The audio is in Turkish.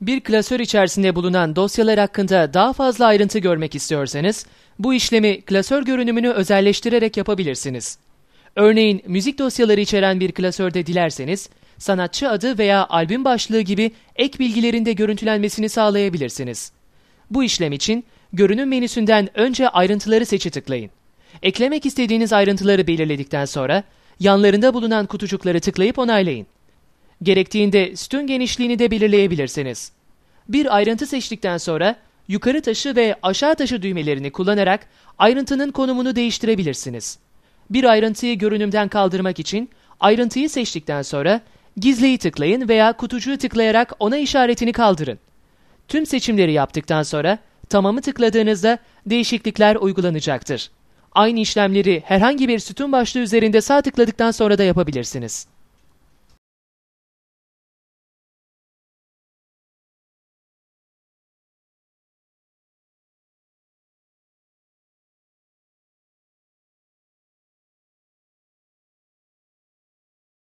Bir klasör içerisinde bulunan dosyalar hakkında daha fazla ayrıntı görmek istiyorsanız, bu işlemi klasör görünümünü özelleştirerek yapabilirsiniz. Örneğin müzik dosyaları içeren bir klasörde dilerseniz, sanatçı adı veya albüm başlığı gibi ek bilgilerinde görüntülenmesini sağlayabilirsiniz. Bu işlem için görünüm menüsünden önce ayrıntıları seçi tıklayın. Eklemek istediğiniz ayrıntıları belirledikten sonra yanlarında bulunan kutucukları tıklayıp onaylayın. Gerektiğinde sütun genişliğini de belirleyebilirsiniz. Bir ayrıntı seçtikten sonra yukarı taşı ve aşağı taşı düğmelerini kullanarak ayrıntının konumunu değiştirebilirsiniz. Bir ayrıntıyı görünümden kaldırmak için ayrıntıyı seçtikten sonra gizliyi tıklayın veya kutucuğu tıklayarak ona işaretini kaldırın. Tüm seçimleri yaptıktan sonra tamamı tıkladığınızda değişiklikler uygulanacaktır. Aynı işlemleri herhangi bir sütun başlığı üzerinde sağ tıkladıktan sonra da yapabilirsiniz.